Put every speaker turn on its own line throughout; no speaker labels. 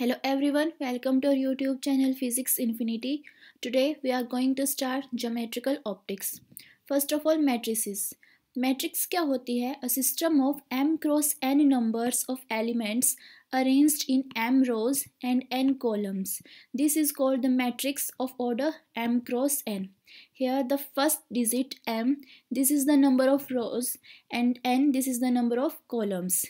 Hello everyone, welcome to our YouTube channel Physics Infinity. Today we are going to start geometrical optics. First of all matrices. Matrix क्या होती A system of m cross n numbers of elements arranged in m rows and n columns. This is called the matrix of order m cross n. Here the first digit m, this is the number of rows and n, this is the number of columns.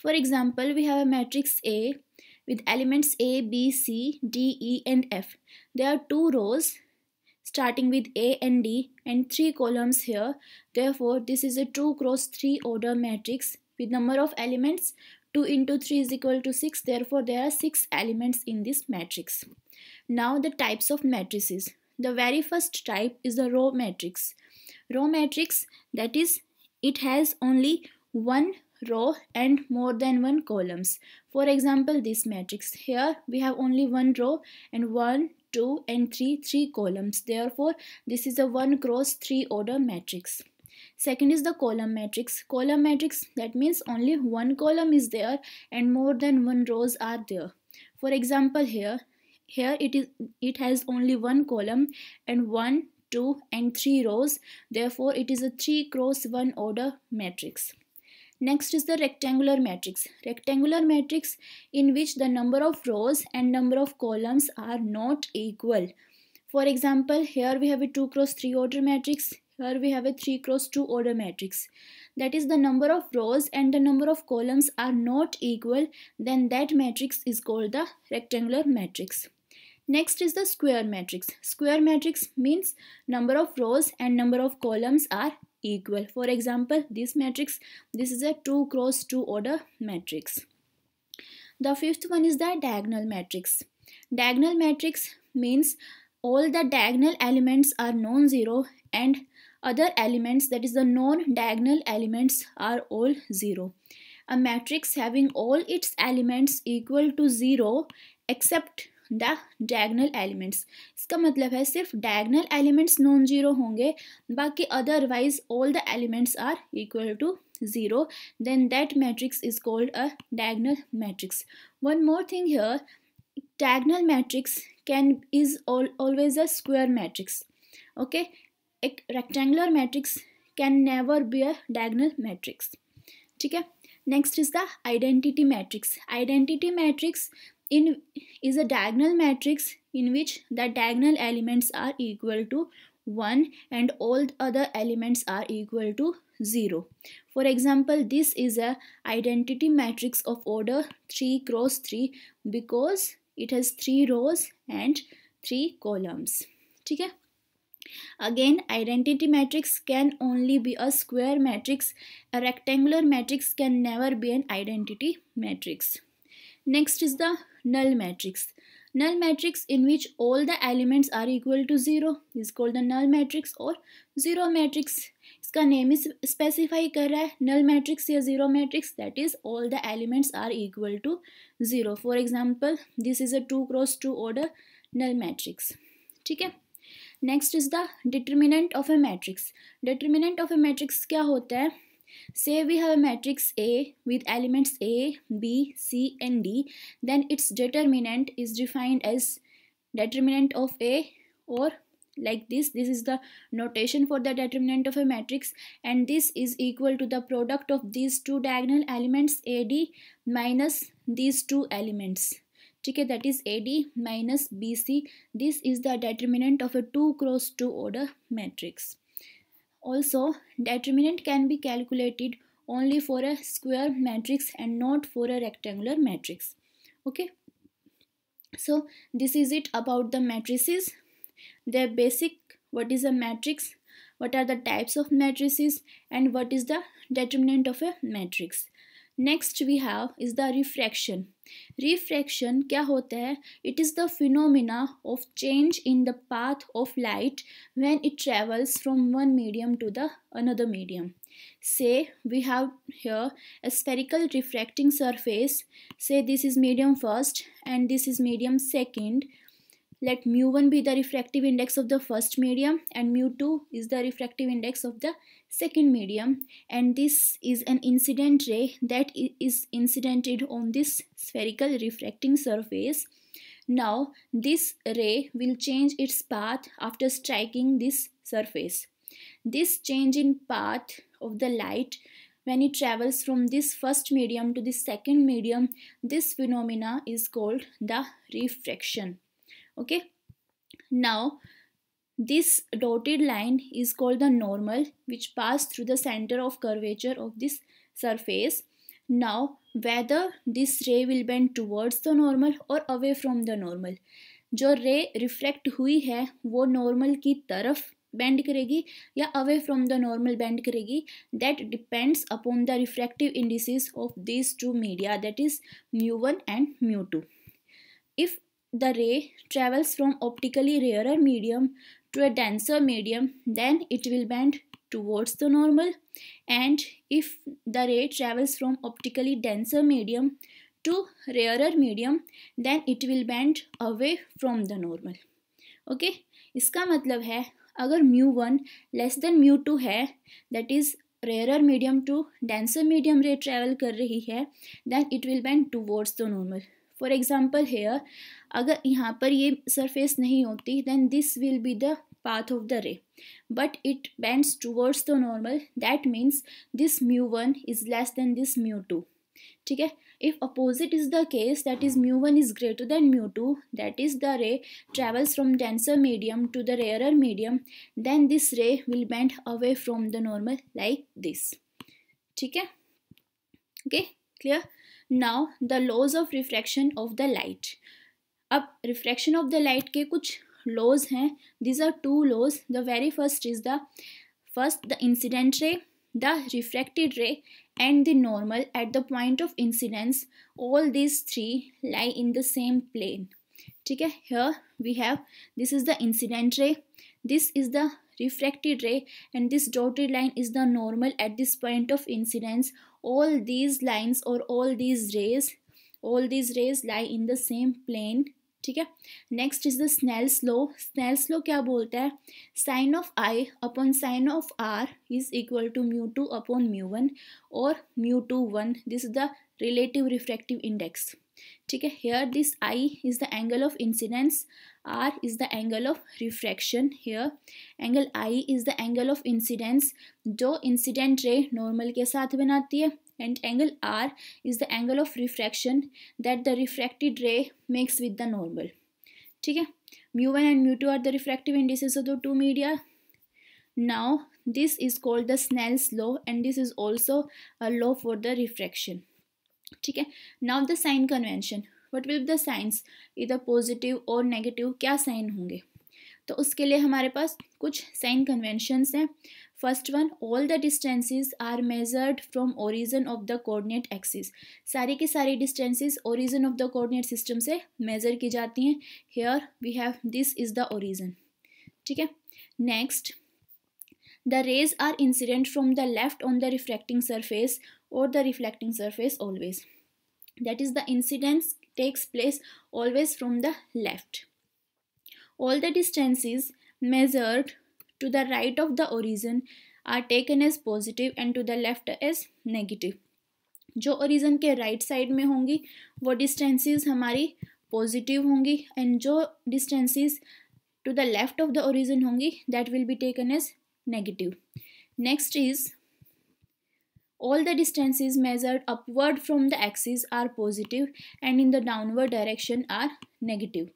For example, we have a matrix A with elements A, B, C, D, E and F. There are two rows starting with A and D and three columns here. Therefore, this is a 2 cross 3 order matrix with number of elements 2 into 3 is equal to 6. Therefore, there are 6 elements in this matrix. Now the types of matrices. The very first type is the row matrix. Row matrix that is it has only one row and more than one columns. For example, this matrix here we have only one row and one, two and three, three columns. Therefore, this is a one cross three order matrix. Second is the column matrix. Column matrix that means only one column is there and more than one rows are there. For example, here here it is it has only one column and one 2 and 3 rows therefore it is a 3 cross 1 order matrix Next is the rectangular matrix. Rectangular matrix in which the number of rows and number of columns are not equal. For example, here we have a 2 cross 3 order matrix. Here we have a 3 cross 2 order matrix. That is the number of rows and the number of columns are not equal. Then that matrix is called the rectangular matrix. Next is the square matrix. Square matrix means number of rows and number of columns are equal. For example, this matrix, this is a 2 cross 2 order matrix. The fifth one is the diagonal matrix. Diagonal matrix means all the diagonal elements are non-zero and other elements that is the non-diagonal elements are all zero. A matrix having all its elements equal to zero except the diagonal elements इसका मतलब है सिर्फ diagonal elements non zero होंगे बाकी otherwise all the elements are equal to zero then that matrix is called a diagonal matrix one more thing here diagonal matrix can is always a square matrix okay एक rectangular matrix can never be a diagonal matrix ठीक है next is the identity matrix identity matrix in is a diagonal matrix in which the diagonal elements are equal to 1 and all other elements are equal to 0. For example, this is a identity matrix of order 3 cross 3 because it has 3 rows and 3 columns. Okay? Again, identity matrix can only be a square matrix. A rectangular matrix can never be an identity matrix. Next is the null matrix. Null matrix in which all the elements are equal to zero is called the null matrix or zero matrix. इसका name ही specify कर रहा है null matrix या zero matrix that is all the elements are equal to zero for example this is a two cross two order null matrix ठीक है next is the determinant of a matrix determinant of a matrix क्या होता है Say we have a matrix A with elements A, B, C and D, then its determinant is defined as determinant of A or like this this is the notation for the determinant of a matrix and this is equal to the product of these two diagonal elements ad minus these two elements Okay, that is ad minus bc. This is the determinant of a two cross two order matrix. Also, determinant can be calculated only for a square matrix and not for a rectangular matrix. Okay. So, this is it about the matrices. Their basic, what is a matrix, what are the types of matrices and what is the determinant of a matrix. Next we have is the refraction. Refraction क्या होता है it is the phenomena of change in the path of light when it travels from one medium to the another medium say we have here a spherical refracting surface say this is medium first and this is medium second let mu1 be the refractive index of the first medium and mu2 is the refractive index of the second medium and this is an incident ray that is incidented on this spherical refracting surface now this ray will change its path after striking this surface this change in path of the light when it travels from this first medium to the second medium this phenomena is called the refraction okay now this dotted line is called the normal which pass through the center of curvature of this surface now whether this ray will bend towards the normal or away from the normal जो रे reflect हुई है वो normal की तरफ bend करेगी या away from the normal bend करेगी that depends upon the refractive indices of this two media that is mu one and mu two if the ray travels from optically rarer medium to a denser medium, then it will bend towards the normal. And if the ray travels from optically denser medium to rarer medium, then it will bend away from the normal. Okay okay? इसका मतलब है अगर mu one less than mu two है that is rarer medium to denser medium ray travel कर रही है then it will bend towards the normal for example here अगर यहाँ पर ये सरफेस नहीं होती then this will be the path of the ray but it bends towards the normal that means this mu one is less then this mu two ठीक है if opposite is the case that is mu one is greater than mu two that is the ray travels from denser medium to the rare medium then this ray will bend away from the normal like this ठीक है okay clear Now the laws of refraction of the light. अब refraction of the light. के कुछ laws हैं These are two laws. The very first is the first the incident ray, the refracted ray and the normal at the point of incidence all these three lie in the same plane ठीक है here we have this is the incident ray this is the refracted ray and this dotted line is the normal at this point of incidence all these lines or all these rays all these rays lie in the same plane ठीक है next is the Snell's law Snell's law क्या बोलता है sine of i upon sine of r is equal to mu two upon mu one or mu two one this is the relative refractive index ठीक है here this I is the angle of incidence R is the angle of refraction here angle I is the angle of incidence जो incident ray normal के साथ बनाती है and angle R is the angle of refraction that the refracted ray makes with the normal ठीक है mu one and mu two are the refractive indices of the two media now this is called the Snell's law and this is also a law for the refraction ठीक है now the sign convention what will the signs इधर positive और negative क्या sign होंगे तो उसके लिए हमारे पास कुछ साइन कन्वेंशंस हैं first one all the distances are measured from origin of the coordinate axis सारी की सारी distances origin of the coordinate system से मेज़र की जाती हैं here we have this is the origin ठीक है next the rays are incident from the left on the refracting surface or the reflecting surface always that is the incidence takes place always from the left all the distances measured to the right of the origin are taken as positive and to the left as negative जो origin के right side में होंगी वो distances हमारी positive होंगी and जो to the left of the origin होंगी that will be taken as negative. Next is all the distances measured upward from the axis are positive and in the downward direction are negative.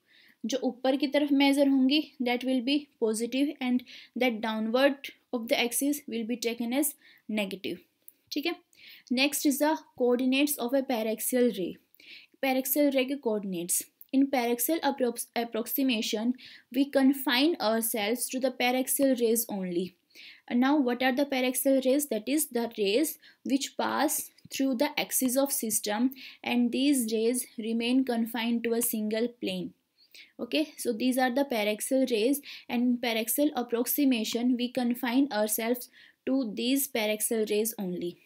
जो ऊपर की तरफ measure होंगी that will be positive and that downward of the axis will be taken as negative ठीक है next is the coordinates of a paraxial ray paraxial ray के coordinates In paraxial approximation, we confine ourselves to the paraxial rays only now what are the paraxial rays that is the rays which pass through the axis of system and these rays remain confined to a single plane okay so these are the paraxial rays and paraxial approximation we confine ourselves to these paraxial rays only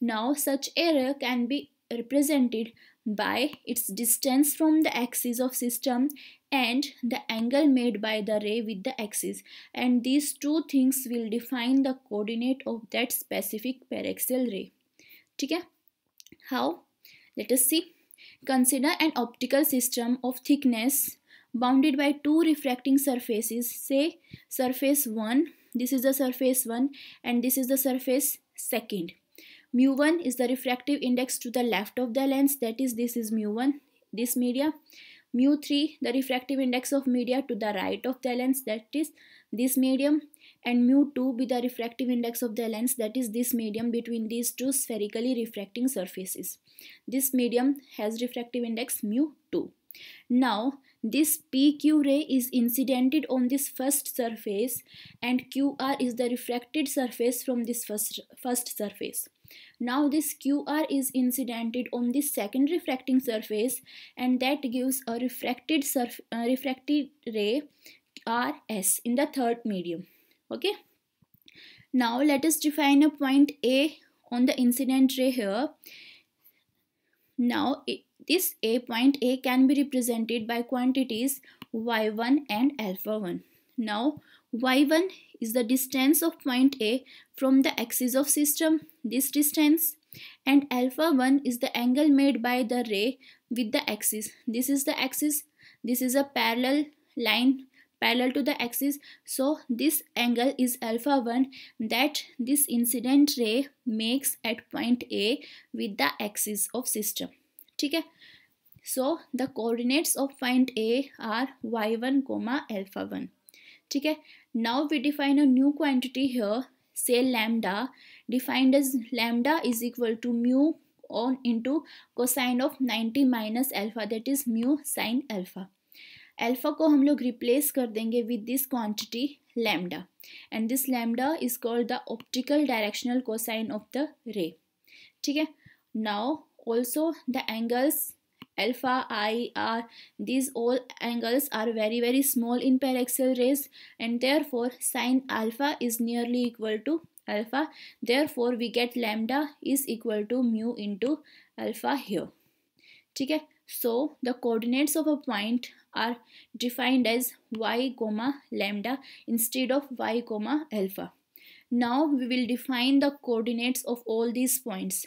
now such error can be represented by its distance from the axis of system and the angle made by the ray with the axis and these two things will define the coordinate of that specific paraxial ray Okay? how let us see consider an optical system of thickness bounded by two refracting surfaces say surface 1 this is the surface 1 and this is the surface second mu1 is the refractive index to the left of the lens that is this is mu1 this media mu3 the refractive index of media to the right of the lens that is this medium and mu2 be the refractive index of the lens that is this medium between these two spherically refracting surfaces this medium has refractive index mu2 now this PQ ray is incidented on this first surface and QR is the refracted surface from this first, first surface. Now this QR is incidented on the second refracting surface and that gives a refracted, surf, uh, refracted ray RS in the third medium. Okay. Now let us define a point A on the incident ray here. Now this A point A can be represented by quantities y1 and alpha 1. Now y1 is the distance of point A from the axis of system, this distance and alpha 1 is the angle made by the ray with the axis. This is the axis, this is a parallel line parallel to the axis. So this angle is alpha 1 that this incident ray makes at point A with the axis of system. Okay. So the coordinates of point A are y1, comma alpha 1. ठीक है now we define a new quantity here say lambda defined as lambda is equal to mu on को sine of 90 minus alpha that is mu sine alpha alpha को हम लोग replace कर देंगे with this quantity lambda and this lambda is called the optical directional cosine of the ray ठीक है now also the angles alpha, i, r. These all angles are very very small in paraxial rays and therefore sine alpha is nearly equal to alpha. Therefore we get lambda is equal to mu into alpha here. Okay. So the coordinates of a point are defined as y comma lambda instead of y comma alpha. Now we will define the coordinates of all these points.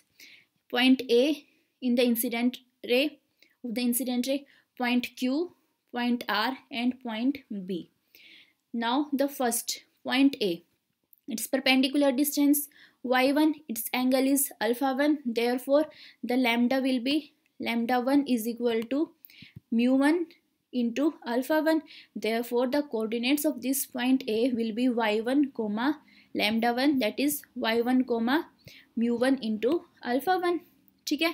Point A in the incident ray, of the incident ray point q point r and point b now the first point a its perpendicular distance y1 its angle is alpha 1 therefore the lambda will be lambda 1 is equal to mu 1 into alpha 1 therefore the coordinates of this point a will be y1 comma lambda 1 that is y1 comma mu 1 into alpha 1 ठीक है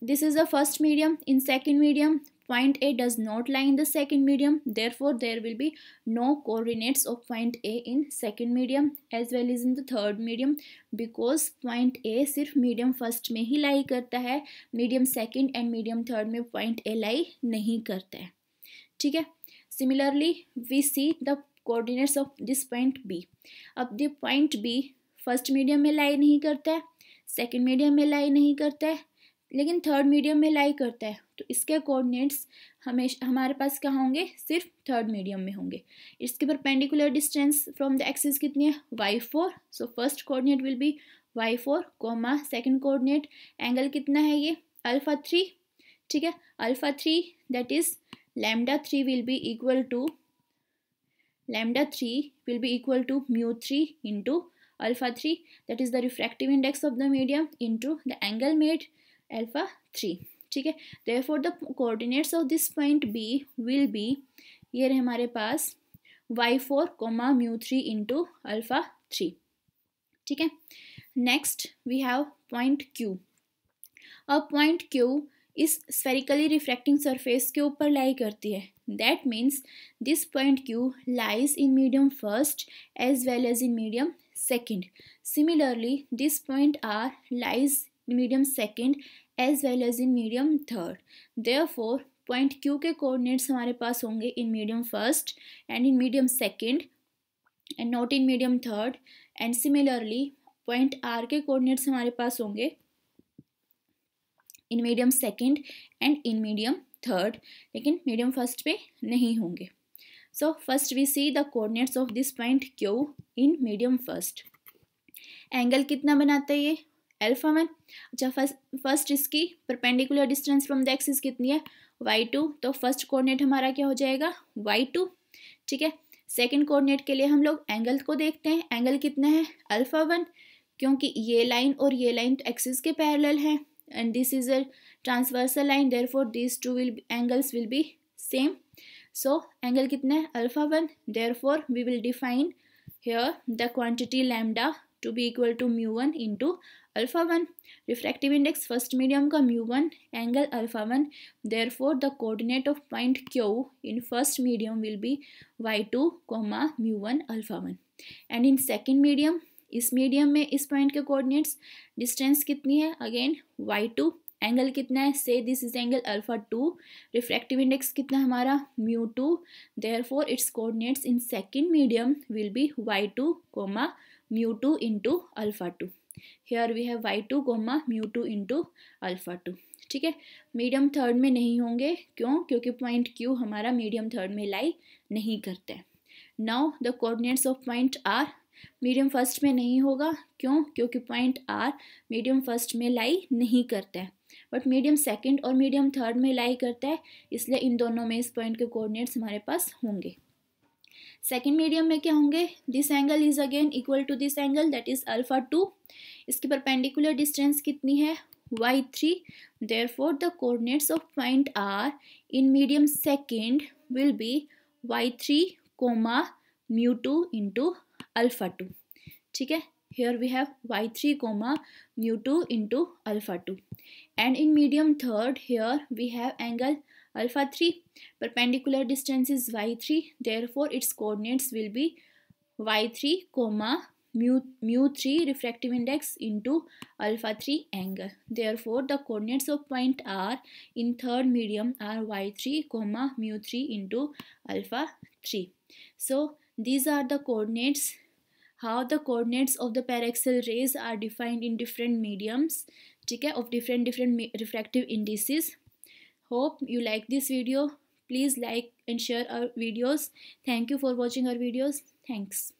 this is the first medium in second medium point A does not lie in the second medium therefore there will be no coordinates of point A in second medium as well as in the third medium because point A sirf medium first mein hi lie karta hai medium second and medium third mein point A lie nahi karta hai theek hai similarly we see the coordinates of this point B ab the point B first medium में lie नहीं करता है second medium में lie नहीं करता है लेकिन third medium में लाई करता है तो इसके कोऑर्डिनेट्स हमेशा हमारे पास क्या होंगे सिर्फ थर्ड मीडियम में होंगे इसके perpendicular distance from the axis कितनी है y four so first coordinate will be y four comma second coordinate angle कितना है ये अल्फ़ा थ्री ठीक है alpha three that is lambda three will be equal to lambda three will be equal to mu three into alpha three that is the refractive index of the medium into the angle made alpha 3 ठीक है therefore the coordinates of this point B will be ये रहे हमारे पास y four comma mu three into alpha three ठीक है next we have point Q अब point Q इस स्फेरिकली रिफ्रैक्टिंग सरफेस के ऊपर लाई करती है that means this point Q lies in medium first as well as in medium second similarly this point r lies medium second as well as in medium third. Therefore, point Q के coordinates हमारे पास होंगे in medium first and in medium second and not in medium third and similarly point R के coordinates हमारे पास होंगे in medium second and in medium third लेकिन medium first पे नहीं होंगे so first we see the coordinates of this point q in medium first angle कितना बनाता है ये अल्फा वन अच्छा फर्स्ट फर्स्ट इसकी perpendicular distance from the axis कितनी है वाई टू तो फर्स्ट कोऑर्डिनेट हमारा क्या हो जाएगा वाई टू ठीक है सेकेंड कोऑर्डिनेट के लिए हम लोग एंगल को देखते हैं एंगल कितना है अल्फा वन क्योंकि ये लाइन और ये लाइन तो एक्सिस के पैरेलल है and this is a transversal line therefore this two will angles will be same so angle कितना है alpha one therefore we will define here the quantity lambda to be equal to mu one into alpha one refractive index first medium का mu one angle alpha one therefore the coordinate of point Q in first medium will be y two comma mu one alpha one and in second medium इस medium में इस point के coordinates distance कितनी है again Y to angle कितना है say this is angle alpha two refractive index कितना हमारा mu two therefore its coordinates in second medium will be y two comma mu2 into alpha 2 here we have y2 comma mu2 into alpha 2 ठीक है medium third में नहीं होंगे क्यों क्योंकि point Q हमारा मीडियम थर्ड में lie नहीं करते now the coordinates of point R medium first में नहीं होगा क्यों क्योंकि पॉइंट आर मीडियम फर्स्ट में लाई नहीं करता है बट मीडियम सेकंड और मीडियम थर्ड में लाई करता है इसलिए इन दोनों में इस पॉइंट के कोऑर्डिनेट्स हमारे पास होंगे सेकेंड मीडियम में क्या होंगे this angle is again equal to this angle that is alpha two पर परपेंडिकुलर डिस्टेंस कितनी है y three therefore the coordinates of point R in medium second will be y three comma mu two into alpha two ठीक है here we have y three comma comma two into alpha two and in medium third here we have angle alpha 3. Perpendicular distance is y3. Therefore, its coordinates will be y3 comma mu, mu 3 refractive index into alpha 3 angle. Therefore, the coordinates of point R in third medium are y3 comma mu 3 into alpha 3. So, these are the coordinates how the coordinates of the paraxial rays are defined in different mediums Okay, of different different refractive indices. Hope you like this video. Please like and share our videos. Thank you for watching our videos. Thanks.